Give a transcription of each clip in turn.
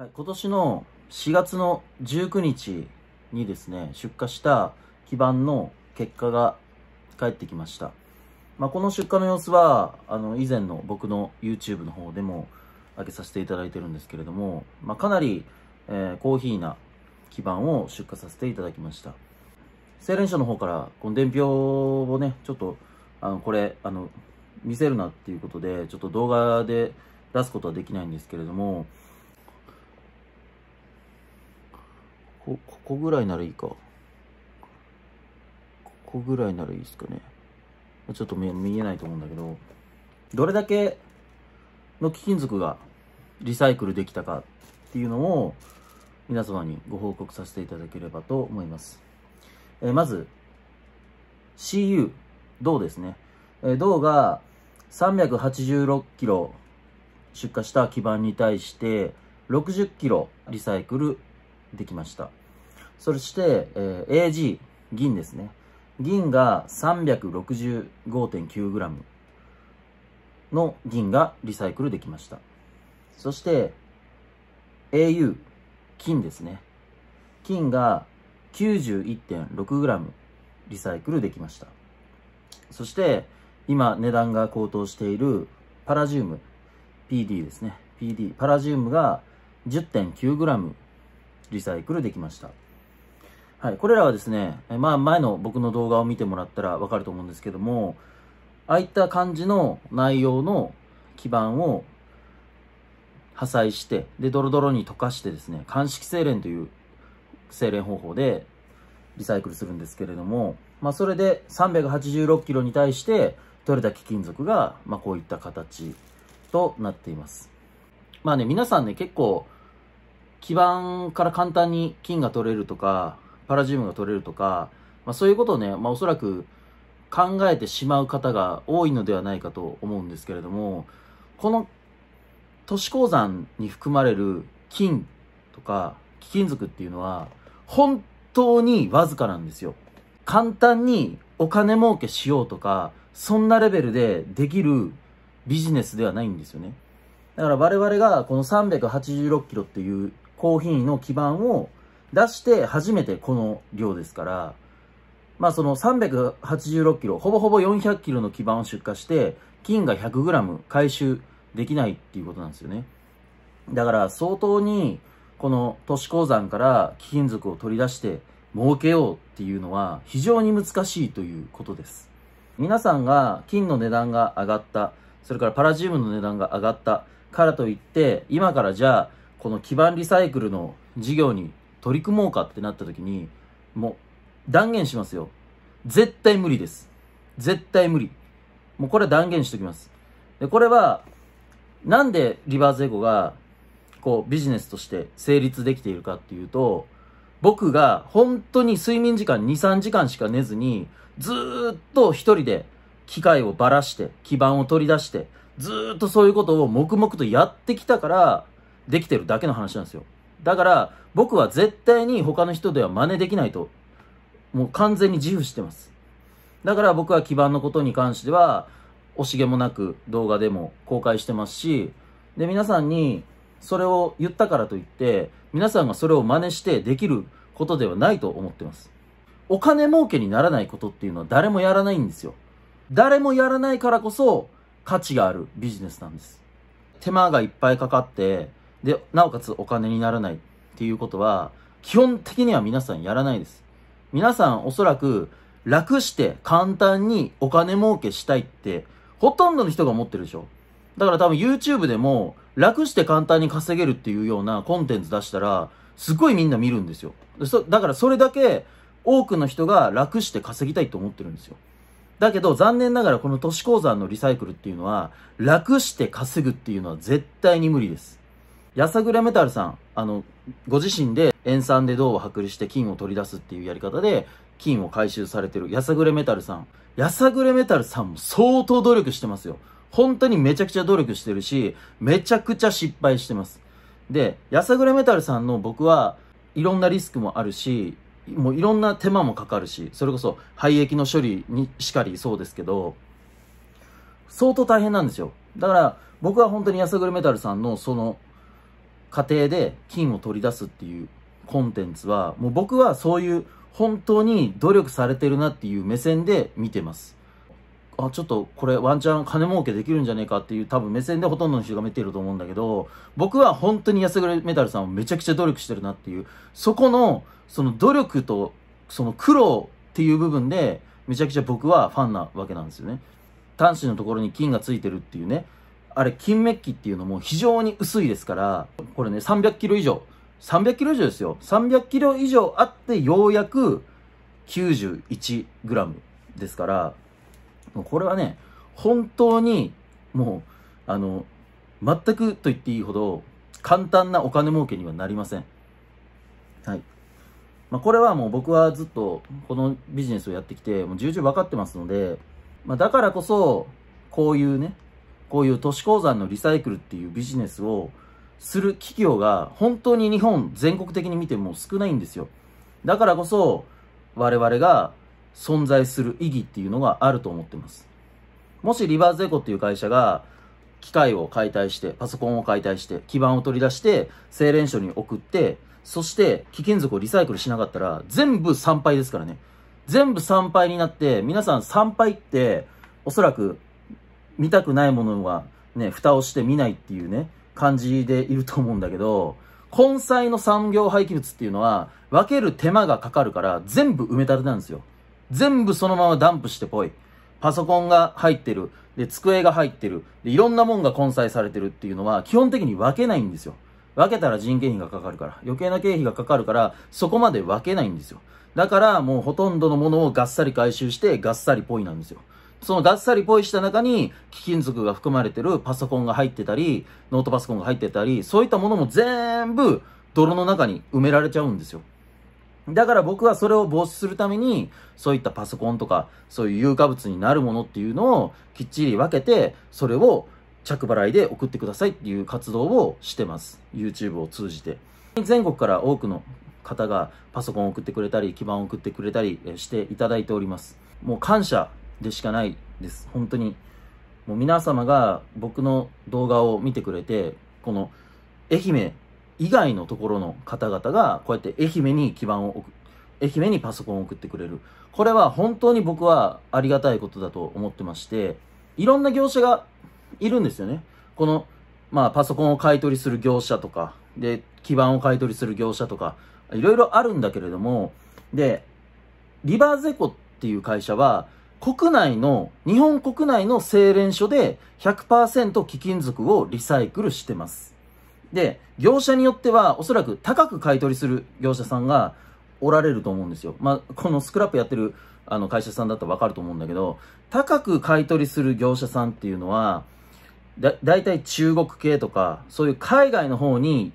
はい、今年の4月の19日にですね、出荷した基板の結果が返ってきました。まあ、この出荷の様子は、あの、以前の僕の YouTube の方でも開げさせていただいてるんですけれども、まあ、かなり、えー、コーヒーな基板を出荷させていただきました。製錬所の方から、この伝票をね、ちょっと、あの、これ、あの、見せるなっていうことで、ちょっと動画で出すことはできないんですけれども、こ、ここぐらいならいいか。ここぐらいならいいですかね。ちょっと見見えないと思うんだけど、どれだけの貴金属がリサイクルできたかっていうのを皆様にご報告させていただければと思います。えー、まず、CU、銅ですね。えー、銅が386キロ出荷した基板に対して60キロリサイクルできました。そして、えー、AG、銀ですね。銀が 365.9g の銀がリサイクルできました。そして、au、金ですね。金が 91.6g リサイクルできました。そして、今値段が高騰しているパラジウム、PD ですね。PD、パラジウムが 10.9g リサイクルできました。はい、これらはですね、まあ前の僕の動画を見てもらったらわかると思うんですけども、ああいった感じの内容の基盤を破砕して、で、ドロドロに溶かしてですね、乾式精錬という精錬方法でリサイクルするんですけれども、まあそれで386キロに対して取れた貴金属が、まあこういった形となっています。まあね、皆さんね、結構、基盤から簡単に金が取れるとか、パラジウムが取れるとか、まあ、そういうことをね、まあ、おそらく考えてしまう方が多いのではないかと思うんですけれども、この都市鉱山に含まれる金とか貴金属っていうのは、本当にわずかなんですよ。簡単にお金儲けしようとか、そんなレベルでできるビジネスではないんですよね。だから我々がこの386キロっていう高品位の基盤を出して初めてこの量ですから、まあその386キロ、ほぼほぼ400キロの基板を出荷して、金が100グラム回収できないっていうことなんですよね。だから相当に、この都市鉱山から貴金属を取り出して儲けようっていうのは非常に難しいということです。皆さんが金の値段が上がった、それからパラジウムの値段が上がったからといって、今からじゃあ、この基板リサイクルの事業に取り組もうかってなった時に、もう断言しますよ。絶対無理です。絶対無理。もうこれは断言しておきます。で、これは、なんでリバーズエゴが、こう、ビジネスとして成立できているかっていうと、僕が本当に睡眠時間2、3時間しか寝ずに、ずっと一人で機械をばらして、基盤を取り出して、ずっとそういうことを黙々とやってきたから、できてるだけの話なんですよ。だから僕は絶対に他の人では真似できないと、もう完全に自負してます。だから僕は基盤のことに関しては、惜しげもなく動画でも公開してますし、で、皆さんにそれを言ったからといって、皆さんがそれを真似してできることではないと思ってます。お金儲けにならないことっていうのは誰もやらないんですよ。誰もやらないからこそ価値があるビジネスなんです。手間がいっぱいかかって、で、なおかつお金にならないっていうことは、基本的には皆さんやらないです。皆さんおそらく楽して簡単にお金儲けしたいって、ほとんどの人が思ってるでしょ。だから多分 YouTube でも楽して簡単に稼げるっていうようなコンテンツ出したら、すごいみんな見るんですよ。だからそれだけ多くの人が楽して稼ぎたいと思ってるんですよ。だけど残念ながらこの都市鉱山のリサイクルっていうのは楽して稼ぐっていうのは絶対に無理です。やさぐれメタルさん、あの、ご自身で塩酸で銅を剥離して金を取り出すっていうやり方で、金を回収されてるやさぐれメタルさん。やさぐれメタルさんも相当努力してますよ。本当にめちゃくちゃ努力してるし、めちゃくちゃ失敗してます。で、やさぐれメタルさんの僕はいろんなリスクもあるし、もういろんな手間もかかるし、それこそ廃液の処理にしかりそうですけど、相当大変なんですよ。だから僕は本当にやさぐれメタルさんのその過程で金を取り出すっていうコンテンツは、もう僕はそういう本当に努力されてるなっていう目線で見てます。あ、ちょっとこれワンチャン金儲けできるんじゃねえかっていう多分目線でほとんどの人が見てると思うんだけど、僕は本当に安倉メタルさんをめちゃくちゃ努力してるなっていう、そこの、その努力と、その苦労っていう部分で、めちゃくちゃ僕はファンなわけなんですよね。端子のところに金がついてるっていうね、あれ、金メッキっていうのも非常に薄いですから、これね、300キロ以上、300キロ以上ですよ。300キロ以上あってようやく91グラムですから、これはね、本当に、もう、あの、全くと言っていいほど、簡単なお金儲けにはなりません。はい。まあ、これはもう僕はずっとこのビジネスをやってきて、もう重々分かってますので、まあ、だからこそ、こういうね、こういう都市鉱山のリサイクルっていうビジネスをする企業が本当に日本全国的に見ても少ないんですよ。だからこそ我々が存在する意義っていうのがあると思ってます。もしリバーズエコっていう会社が機械を解体して、パソコンを解体して、基板を取り出して、精錬所に送って、そして貴金属をリサイクルしなかったら全部参拝ですからね。全部参拝になって、皆さん参拝っておそらく見たくないものはね、蓋をして見ないっていうね、感じでいると思うんだけど、根菜の産業廃棄物っていうのは、分ける手間がかかるから、全部埋め立てなんですよ。全部そのままダンプしてぽい。パソコンが入ってる。で、机が入ってる。で、いろんなもんが混載されてるっていうのは、基本的に分けないんですよ。分けたら人件費がかかるから。余計な経費がかかるから、そこまで分けないんですよ。だから、もうほとんどのものをがっさり回収して、がっさりぽいなんですよ。そのがっさりポイした中に貴金属が含まれてるパソコンが入ってたり、ノートパソコンが入ってたり、そういったものも全部泥の中に埋められちゃうんですよ。だから僕はそれを防止するために、そういったパソコンとか、そういう有価物になるものっていうのをきっちり分けて、それを着払いで送ってくださいっていう活動をしてます。YouTube を通じて。全国から多くの方がパソコンを送ってくれたり、基盤を送ってくれたりしていただいております。もう感謝でしかないです。本当に。もう皆様が僕の動画を見てくれて、この愛媛以外のところの方々が、こうやって愛媛に基盤を置く、愛媛にパソコンを送ってくれる。これは本当に僕はありがたいことだと思ってまして、いろんな業者がいるんですよね。この、まあ、パソコンを買い取りする業者とか、で、基盤を買い取りする業者とか、いろいろあるんだけれども、で、リバーゼコっていう会社は、国内の、日本国内の精錬所で100%貴金属をリサイクルしてます。で、業者によってはおそらく高く買い取りする業者さんがおられると思うんですよ。まあ、このスクラップやってるあの会社さんだったらわかると思うんだけど、高く買い取りする業者さんっていうのは、だ、大体中国系とか、そういう海外の方に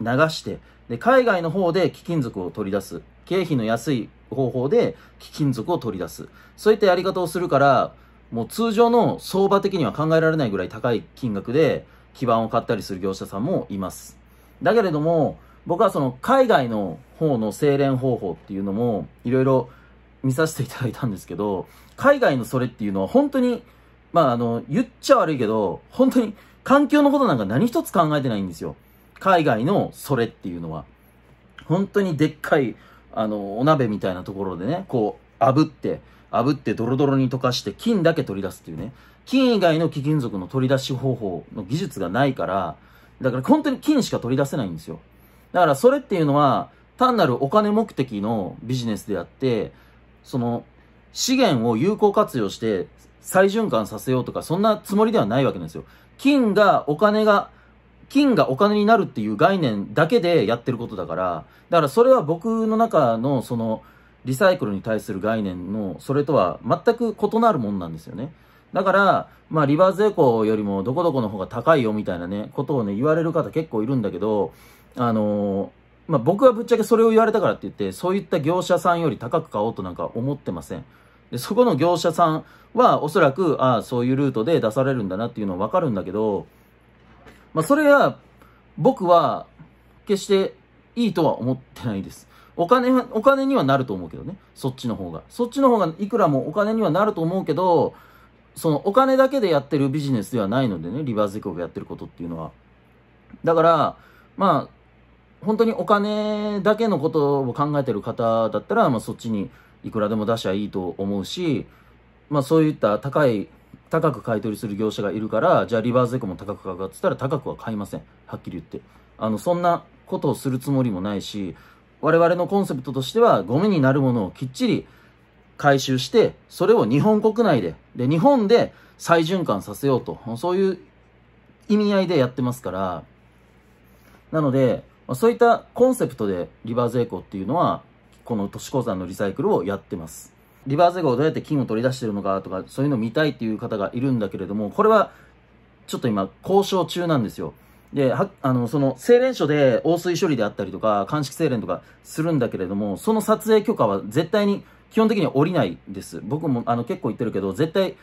流して、で、海外の方で貴金属を取り出す、経費の安い方法で貴金属を取り出す。そういったやり方をするから、もう通常の相場的には考えられないぐらい高い金額で基盤を買ったりする業者さんもいます。だけれども、僕はその海外の方の精錬方法っていうのもいろいろ見させていただいたんですけど、海外のそれっていうのは本当に、まああの、言っちゃ悪いけど、本当に環境のことなんか何一つ考えてないんですよ。海外のそれっていうのは。本当にでっかいあの、お鍋みたいなところでね、こう、炙って、炙ってドロドロに溶かして金だけ取り出すっていうね。金以外の貴金属の取り出し方法の技術がないから、だから本当に金しか取り出せないんですよ。だからそれっていうのは、単なるお金目的のビジネスであって、その、資源を有効活用して再循環させようとか、そんなつもりではないわけなんですよ。金が、お金が金がお金になるっていう概念だけでやってることだから、だからそれは僕の中のそのリサイクルに対する概念のそれとは全く異なるもんなんですよね。だから、まあリバースエコーよりもどこどこの方が高いよみたいなね、ことをね、言われる方結構いるんだけど、あのー、まあ僕はぶっちゃけそれを言われたからって言って、そういった業者さんより高く買おうとなんか思ってません。で、そこの業者さんはおそらく、ああ、そういうルートで出されるんだなっていうのはわかるんだけど、まあ、それが僕は決していいとは思ってないです。お金お金にはなると思うけどね。そっちの方が。そっちの方がいくらもお金にはなると思うけど、そのお金だけでやってるビジネスではないのでね、リバース時コがやってることっていうのは。だから、まあ、本当にお金だけのことを考えてる方だったら、まあそっちにいくらでも出しゃいいと思うし、まあそういった高い高く買い取りする業者がいるから、じゃあリバースエコも高く買うかって言ったら高くは買いません。はっきり言って。あの、そんなことをするつもりもないし、我々のコンセプトとしては、ゴミになるものをきっちり回収して、それを日本国内で、で、日本で再循環させようと、そういう意味合いでやってますから、なので、そういったコンセプトでリバースエコっていうのは、この都市鉱山のリサイクルをやってます。リバーゼ号どうやって金を取り出してるのかとか、そういうの見たいっていう方がいるんだけれども、これは、ちょっと今、交渉中なんですよ。で、は、あの、その、精錬所で応水処理であったりとか、鑑識精錬とかするんだけれども、その撮影許可は絶対に、基本的には降りないです。僕も、あの、結構言ってるけど、絶対、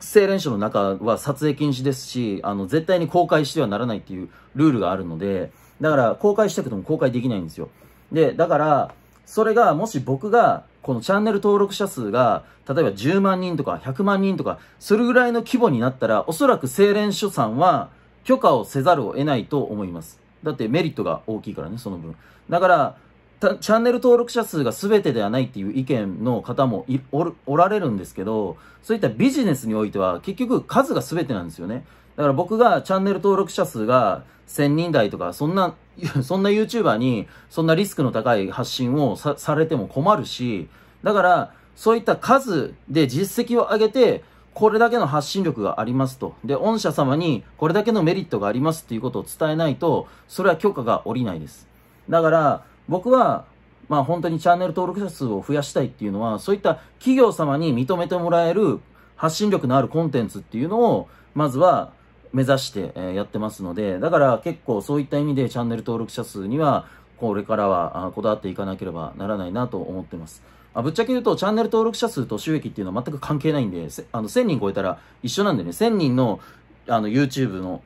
精錬所の中は撮影禁止ですし、あの、絶対に公開してはならないっていうルールがあるので、だから、公開したくても公開できないんですよ。で、だから、それが、もし僕が、このチャンネル登録者数が、例えば10万人とか100万人とか、それぐらいの規模になったら、おそらく精錬所さんは許可をせざるを得ないと思います。だってメリットが大きいからね、その分。だから、チャンネル登録者数が全てではないっていう意見の方もおられるんですけど、そういったビジネスにおいては結局数が全てなんですよね。だから僕がチャンネル登録者数が1000人台とか、そんな、そんな YouTuber に、そんなリスクの高い発信をさされても困るし、だから、そういった数で実績を上げて、これだけの発信力がありますと。で、御社様にこれだけのメリットがありますっていうことを伝えないと、それは許可が下りないです。だから、僕は、まあ本当にチャンネル登録者数を増やしたいっていうのは、そういった企業様に認めてもらえる発信力のあるコンテンツっていうのを、まずは目指してやってますので、だから結構そういった意味でチャンネル登録者数には、これからはこだわっていかなければならないなと思ってます。あぶっちゃけ言うと、チャンネル登録者数と収益っていうのは全く関係ないんで、あの1000人超えたら一緒なんでね、1000人のあの YouTube の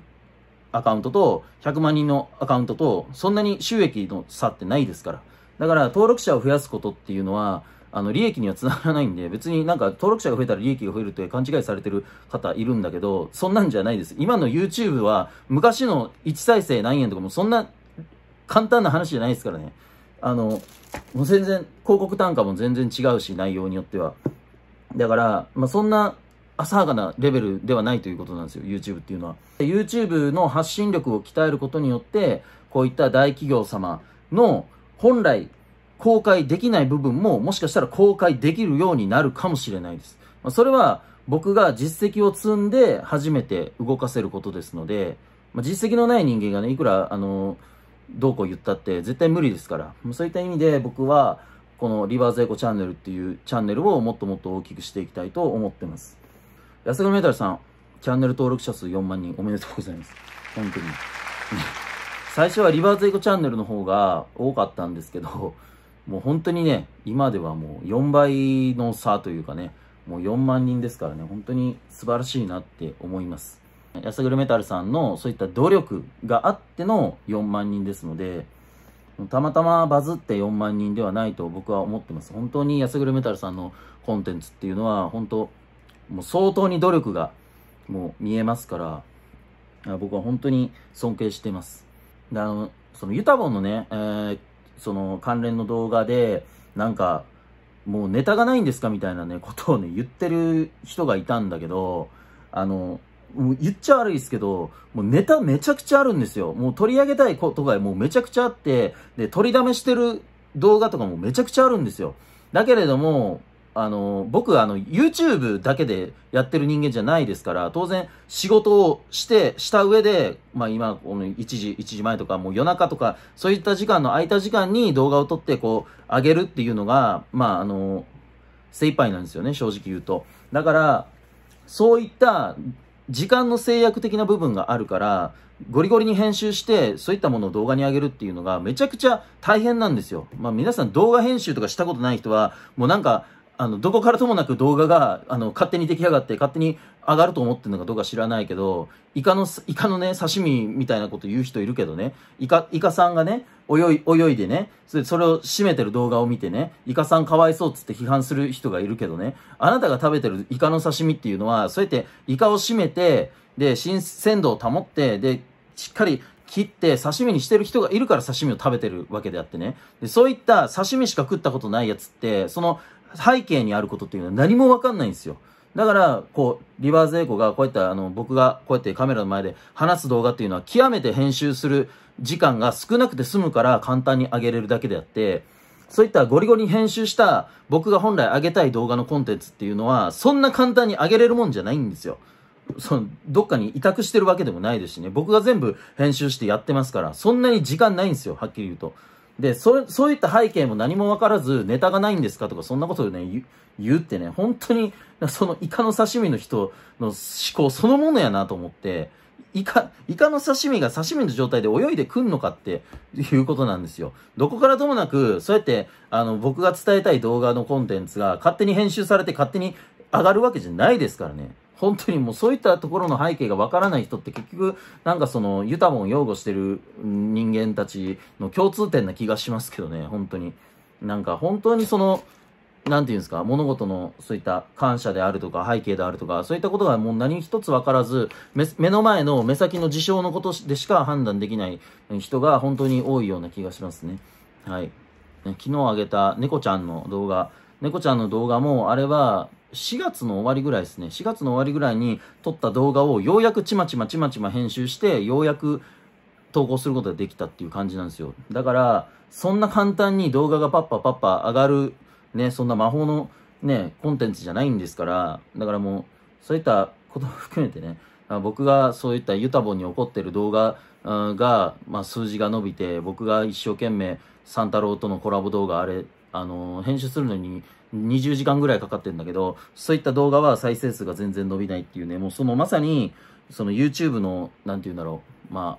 アカウントと100万人のアカウントと、そんなに収益の差ってないですから。だから登録者を増やすことっていうのは、あの利益にはつながらないんで、別になんか登録者が増えたら利益が増えるって勘違いされてる方いるんだけど、そんなんじゃないです。今の YouTube は昔の1再生何円とかもそんな簡単な話じゃないですからね。あの、もう全然、広告単価も全然違うし、内容によっては。だから、まあ、そんな浅はかなレベルではないということなんですよ、YouTube っていうのは。YouTube の発信力を鍛えることによって、こういった大企業様の本来公開できない部分ももしかしたら公開できるようになるかもしれないです。まあ、それは僕が実績を積んで初めて動かせることですので、まあ、実績のない人間がね、いくら、あの、どうこう言ったって絶対無理ですから、そういった意味で僕はこのリバーズエコチャンネルっていうチャンネルをもっともっと大きくしていきたいと思ってます。安上メタルさん、チャンネル登録者数4万人おめでとうございます。本当に。最初はリバーズエコチャンネルの方が多かったんですけど、もう本当にね、今ではもう4倍の差というかね、もう4万人ですからね、本当に素晴らしいなって思います。やさぐるメタルさんのそういった努力があっての4万人ですので、たまたまバズって4万人ではないと僕は思ってます。本当にやさぐるメタルさんのコンテンツっていうのは、本当、もう相当に努力がもう見えますから、僕は本当に尊敬しています。で、あの、そのユタボンのね、えーその関連の動画で、なんか、もうネタがないんですかみたいなね、ことをね、言ってる人がいたんだけど、あの、もう言っちゃ悪いですけど、もうネタめちゃくちゃあるんですよ。もう取り上げたいことがもうめちゃくちゃあって、で、取りだめしてる動画とかもめちゃくちゃあるんですよ。だけれども、あの、僕あの、YouTube だけでやってる人間じゃないですから、当然仕事をして、した上で、まあ今、この1時、1時前とか、もう夜中とか、そういった時間の空いた時間に動画を撮って、こう、あげるっていうのが、まああの、精一杯なんですよね、正直言うと。だから、そういった時間の制約的な部分があるから、ゴリゴリに編集して、そういったものを動画に上げるっていうのが、めちゃくちゃ大変なんですよ。まあ皆さん動画編集とかしたことない人は、もうなんか、あの、どこからともなく動画が、あの、勝手に出来上がって、勝手に上がると思ってるのかどうか知らないけど、イカの、イカのね、刺身みたいなこと言う人いるけどね、イカ、イカさんがね、泳い、泳いでね、それそれを締めてる動画を見てね、イカさんかわいそうっつって批判する人がいるけどね、あなたが食べてるイカの刺身っていうのは、そうやってイカを締めて、で、新鮮度を保って、で、しっかり切って刺身にしてる人がいるから刺身を食べてるわけであってね。でそういった刺身しか食ったことないやつって、その背景にあることっていうのは何もわかんないんですよ。だから、こう、リバーズエコが、こうやった、あの、僕が、こうやってカメラの前で話す動画っていうのは、極めて編集する時間が少なくて済むから、簡単に上げれるだけであって、そういったゴリゴリ編集した、僕が本来上げたい動画のコンテンツっていうのは、そんな簡単に上げれるもんじゃないんですよ。その、どっかに委託してるわけでもないですしね。僕が全部編集してやってますから、そんなに時間ないんですよ、はっきり言うと。で、そう、そういった背景も何もわからず、ネタがないんですかとか、そんなことをね、言ってね、本当に、そのイカの刺身の人の思考そのものやなと思って、イカ、イカの刺身が刺身の状態で泳いでくんのかっていうことなんですよ。どこからともなく、そうやって、あの、僕が伝えたい動画のコンテンツが勝手に編集されて勝手に上がるわけじゃないですからね。本当にもうそういったところの背景がわからない人って結局、なんかその、ユタボン擁護してる人間たちの共通点な気がしますけどね、本当に。なんか本当にその、何て言うんですか、物事のそういった感謝であるとか背景であるとか、そういったことがもう何一つ分からず、目の前の目先の事象のことでしか判断できない人が本当に多いような気がしますね。はい。昨日あげた猫ちゃんの動画、猫ちゃんの動画もあれは4月の終わりぐらいですね、4月の終わりぐらいに撮った動画をようやくちまちまちまちま編集して、ようやく投稿することができたっていう感じなんですよ。だから、そんな簡単に動画がパッパパッパ上がる、ね、そんな魔法のね、コンテンツじゃないんですから、だからもう、そういったことも含めてね、僕がそういったユタボに怒ってる動画が、まあ、数字が伸びて、僕が一生懸命サンタロウとのコラボ動画、あれ、あの編集するのに20時間ぐらいかかってんだけど、そういった動画は再生数が全然伸びないっていうね、もうそのまさに、その YouTube の、なんて言うんだろう、まあ、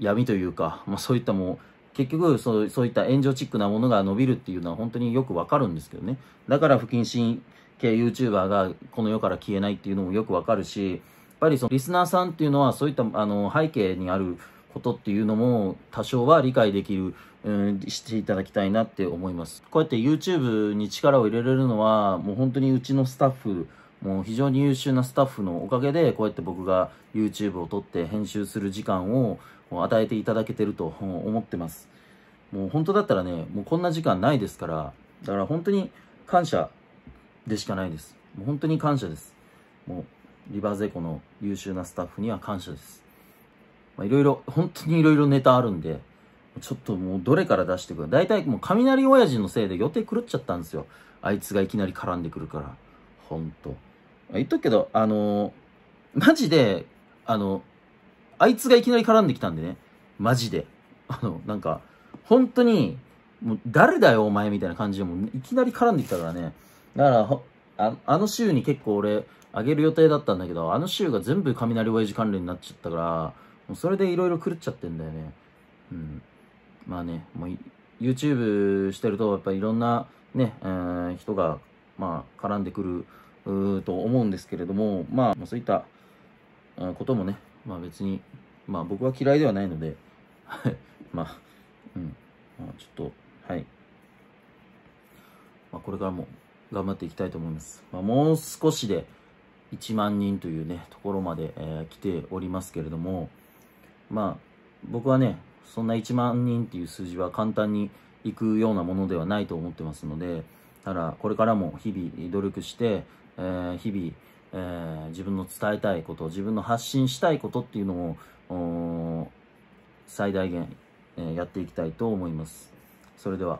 闇というか、まあそういったもう、結局そうそういった炎上チックなものが伸びるっていうのは本当によくわかるんですけどねだから不謹慎系 YouTuber がこの世から消えないっていうのもよくわかるしやっぱりそのリスナーさんっていうのはそういったあの背景にあることっていうのも多少は理解できる、うん、していただきたいなって思います。こうやって YouTube に力を入れれるのはもう本当にうちのスタッフ、もう非常に優秀なスタッフのおかげで、こうやって僕が YouTube を撮って編集する時間を与えていただけてると思ってます。もう本当だったらね、もうこんな時間ないですから、だから本当に感謝でしかないです。もう本当に感謝です。もう、リバーゼコの優秀なスタッフには感謝です。まあ、いろいろ、本当にいろいろネタあるんで、ちょっともうどれから出してくる大体もう雷親父のせいで予定狂っちゃったんですよ。あいつがいきなり絡んでくるから。ほんと。言っとくけど、あのー、マジで、あの、あいつがいきなり絡んできたんでね。マジで。あの、なんか、本当に、もう誰だよお前みたいな感じで、もいきなり絡んできたからね。だから、あの週に結構俺、あげる予定だったんだけど、あの週が全部雷親父関連になっちゃったから、もうそれでいろいろ狂っちゃってんだよね。うん。まあね、もう YouTube してると、やっぱりいろんなね、えー、人が、まあ、絡んでくると思うんですけれども、まあ、そういったこともね、まあ別に、まあ僕は嫌いではないので、はい。まあ、うん。まあ、ちょっと、はい。まあ、これからも頑張っていきたいと思います。まあ、もう少しで1万人というね、ところまで、えー、来ておりますけれども、まあ、僕はね、そんな1万人っていう数字は簡単にいくようなものではないと思ってますので、ただ、これからも日々努力して、えー、日々、えー、自分の伝えたいこと、自分の発信したいことっていうのを、最大限、えー、やっていきたいと思います。それでは。